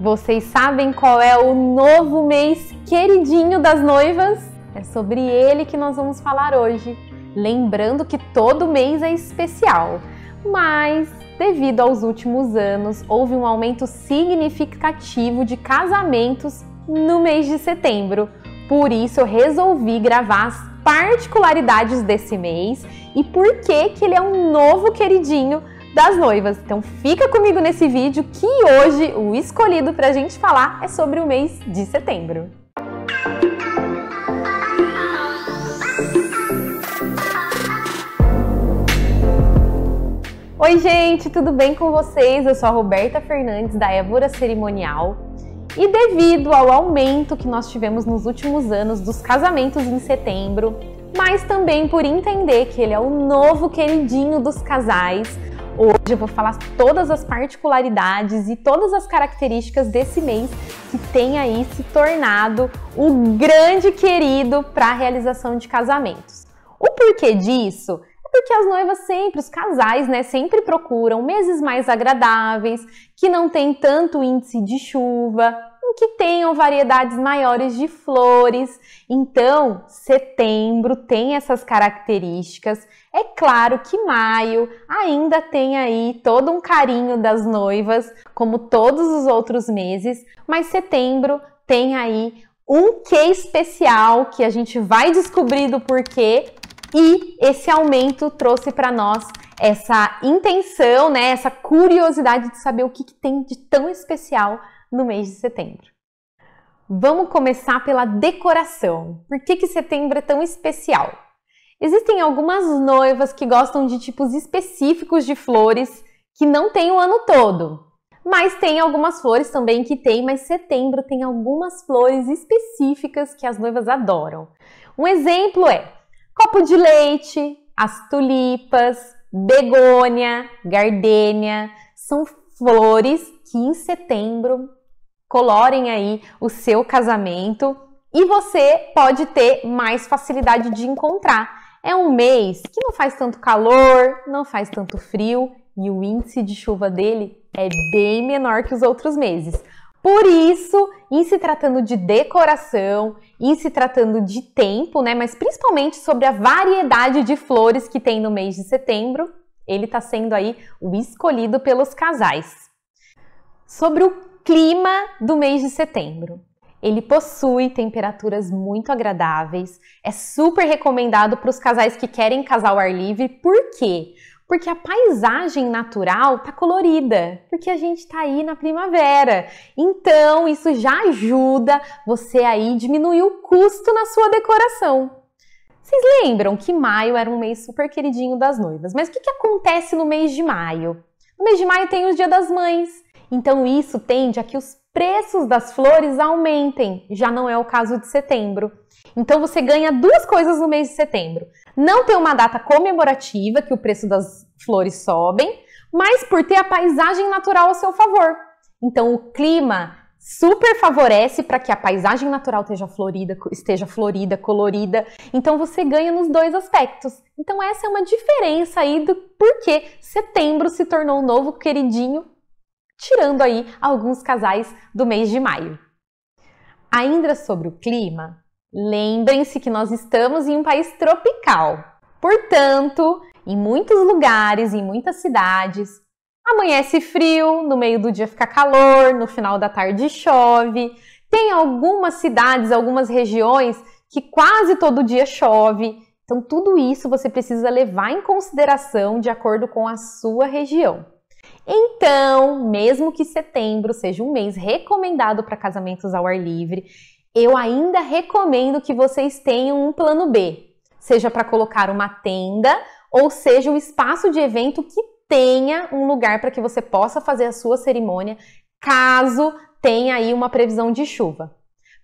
Vocês sabem qual é o novo mês queridinho das noivas? É sobre ele que nós vamos falar hoje. Lembrando que todo mês é especial, mas devido aos últimos anos, houve um aumento significativo de casamentos no mês de setembro. Por isso eu resolvi gravar as particularidades desse mês e por que que ele é um novo queridinho das noivas. Então fica comigo nesse vídeo que hoje o escolhido para a gente falar é sobre o mês de setembro. Oi, gente, tudo bem com vocês? Eu sou a Roberta Fernandes da Évora Cerimonial. E devido ao aumento que nós tivemos nos últimos anos dos casamentos em setembro, mas também por entender que ele é o novo queridinho dos casais, Hoje eu vou falar todas as particularidades e todas as características desse mês que tem aí se tornado o grande querido para a realização de casamentos. O porquê disso é porque as noivas sempre, os casais, né, sempre procuram meses mais agradáveis, que não tem tanto índice de chuva, que tenham variedades maiores de flores. Então, setembro tem essas características. É claro que maio ainda tem aí todo um carinho das noivas, como todos os outros meses, mas setembro tem aí um que especial que a gente vai descobrir do porquê e esse aumento trouxe para nós essa intenção, né, essa curiosidade de saber o que, que tem de tão especial no mês de setembro. Vamos começar pela decoração. Por que, que setembro é tão especial? Existem algumas noivas que gostam de tipos específicos de flores que não tem o ano todo, mas tem algumas flores também que tem, mas setembro tem algumas flores específicas que as noivas adoram. Um exemplo é copo de leite, as tulipas, begônia, gardênia, são flores que em setembro colorem aí o seu casamento e você pode ter mais facilidade de encontrar. É um mês que não faz tanto calor, não faz tanto frio e o índice de chuva dele é bem menor que os outros meses. Por isso, em se tratando de decoração, em se tratando de tempo, né, mas principalmente sobre a variedade de flores que tem no mês de setembro, ele está sendo aí o escolhido pelos casais. Sobre o clima do mês de setembro. Ele possui temperaturas muito agradáveis, é super recomendado para os casais que querem casar ao ar livre. Por quê? Porque a paisagem natural tá colorida, porque a gente está aí na primavera. Então, isso já ajuda você aí diminuir o custo na sua decoração. Vocês lembram que maio era um mês super queridinho das noivas, mas o que, que acontece no mês de maio? No mês de maio tem o Dia das Mães, então isso tende a que os preços das flores aumentem, já não é o caso de setembro. Então você ganha duas coisas no mês de setembro. Não ter uma data comemorativa que o preço das flores sobem, mas por ter a paisagem natural a seu favor. Então o clima super favorece para que a paisagem natural esteja florida, esteja florida, colorida. Então você ganha nos dois aspectos. Então essa é uma diferença aí do porquê setembro se tornou o novo queridinho tirando aí alguns casais do mês de maio. Ainda sobre o clima, lembrem-se que nós estamos em um país tropical. Portanto, em muitos lugares, em muitas cidades, amanhece frio, no meio do dia fica calor, no final da tarde chove. Tem algumas cidades, algumas regiões que quase todo dia chove. Então, tudo isso você precisa levar em consideração de acordo com a sua região. Então, mesmo que setembro seja um mês recomendado para casamentos ao ar livre, eu ainda recomendo que vocês tenham um plano B, seja para colocar uma tenda ou seja um espaço de evento que tenha um lugar para que você possa fazer a sua cerimônia, caso tenha aí uma previsão de chuva.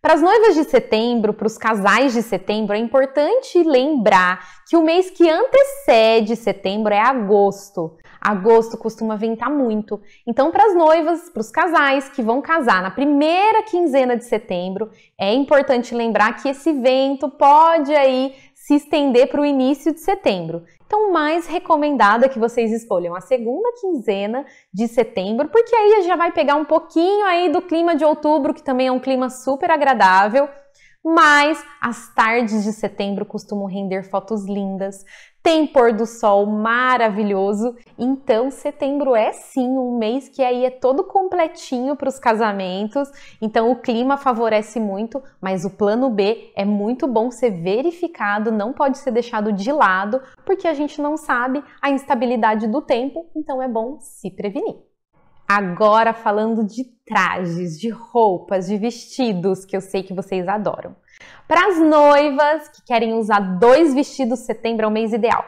Para as noivas de setembro, para os casais de setembro, é importante lembrar que o mês que antecede setembro é agosto. Agosto costuma ventar muito. Então, para as noivas, para os casais que vão casar na primeira quinzena de setembro, é importante lembrar que esse vento pode aí se estender para o início de setembro. Então, mais recomendado é que vocês escolham a segunda quinzena de setembro, porque aí já vai pegar um pouquinho aí do clima de outubro, que também é um clima super agradável. Mas as tardes de setembro costumam render fotos lindas, tem pôr do sol maravilhoso. Então, setembro é sim um mês que aí é todo completinho para os casamentos. Então, o clima favorece muito, mas o plano B é muito bom ser verificado, não pode ser deixado de lado, porque a gente não sabe a instabilidade do tempo, então é bom se prevenir. Agora falando de trajes, de roupas, de vestidos que eu sei que vocês adoram. Para as noivas que querem usar dois vestidos, setembro é o mês ideal.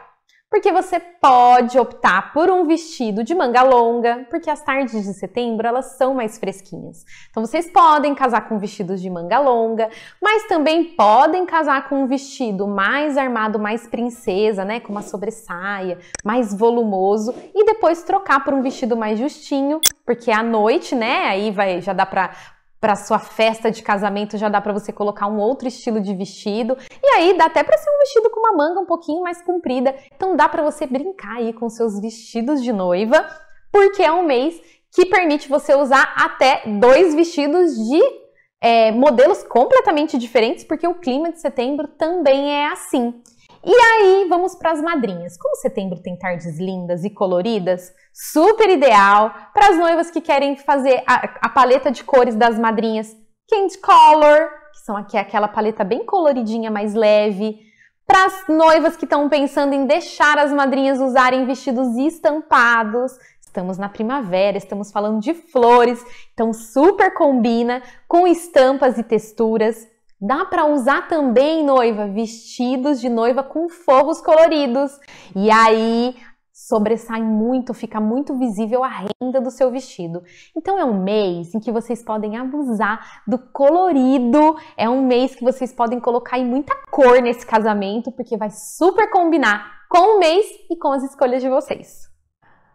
Porque você pode optar por um vestido de manga longa, porque as tardes de setembro elas são mais fresquinhas. Então vocês podem casar com vestidos de manga longa, mas também podem casar com um vestido mais armado, mais princesa, né, com uma sobressaia, mais volumoso e depois trocar por um vestido mais justinho, porque à noite, né, aí vai já dá para para sua festa de casamento já dá para você colocar um outro estilo de vestido. E aí dá até para ser um vestido com uma manga um pouquinho mais comprida. Então dá para você brincar aí com seus vestidos de noiva, porque é um mês que permite você usar até dois vestidos de é, modelos completamente diferentes, porque o clima de setembro também é assim. E aí, vamos para as madrinhas. Como setembro tem tardes lindas e coloridas, super ideal para as noivas que querem fazer a, a, paleta de cores das madrinhas candy color, que são aqui aquela paleta bem coloridinha, mais leve, para as noivas que estão pensando em deixar as madrinhas usarem vestidos estampados. Estamos na primavera, estamos falando de flores, então super combina com estampas e texturas. Dá para usar também, noiva, vestidos de noiva com forros coloridos. E aí, sobressai muito, fica muito visível a renda do seu vestido. Então é um mês em que vocês podem abusar do colorido, é um mês que vocês podem colocar em muita cor nesse casamento, porque vai super combinar com o mês e com as escolhas de vocês.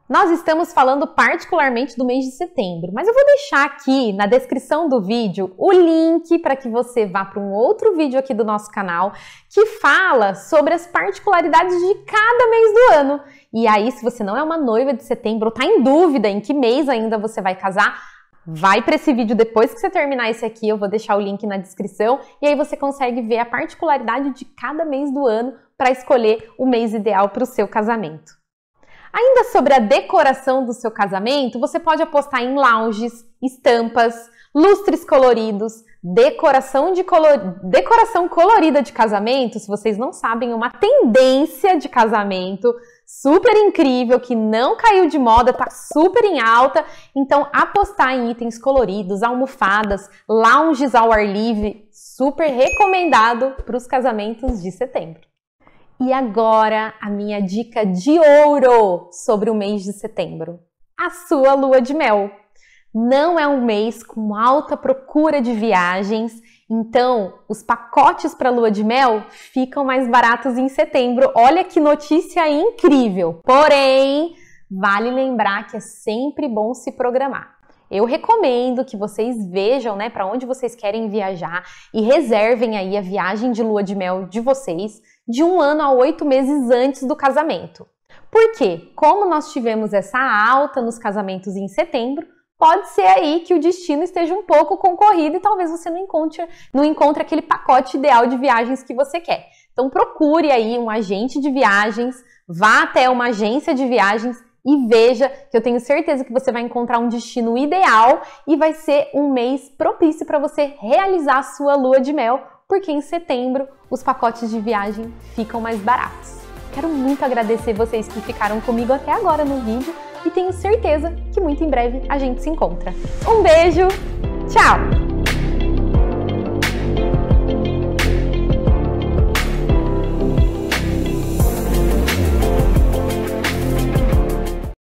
Nós estamos falando particularmente do mês de setembro, mas eu vou deixar aqui na descrição do vídeo o link para que você vá para um outro vídeo aqui do nosso canal que fala sobre as particularidades de cada mês do ano. E aí, se você não é uma noiva de setembro ou está em dúvida em que mês ainda você vai casar, Vai para esse vídeo depois que você terminar esse aqui, eu vou deixar o link na descrição e aí você consegue ver a particularidade de cada mês do ano para escolher o mês ideal para o seu casamento. Ainda sobre a decoração do seu casamento, você pode apostar em lounges, estampas, lustres coloridos, decoração, de color... decoração colorida de casamento. Se vocês não sabem, é uma tendência de casamento super incrível que não caiu de moda, tá super em alta. Então, apostar em itens coloridos, almofadas, lounges ao ar livre, super recomendado para os casamentos de setembro. E agora a minha dica de ouro sobre o mês de setembro: a sua lua de mel. Não é um mês com alta procura de viagens, então os pacotes para lua de mel ficam mais baratos em setembro. Olha que notícia incrível! Porém, vale lembrar que é sempre bom se programar. Eu recomendo que vocês vejam, né, para onde vocês querem viajar e reservem aí a viagem de lua de mel de vocês de um ano a oito meses antes do casamento. Porque, como nós tivemos essa alta nos casamentos em setembro, pode ser aí que o destino esteja um pouco concorrido e talvez você não encontre, não encontre aquele pacote ideal de viagens que você quer. Então procure aí um agente de viagens, vá até uma agência de viagens e veja que eu tenho certeza que você vai encontrar um destino ideal e vai ser um mês propício para você realizar a sua lua de mel porque em setembro os pacotes de viagem ficam mais baratos. Quero muito agradecer vocês que ficaram comigo até agora no vídeo e tenho certeza que muito em breve a gente se encontra. Um beijo, tchau!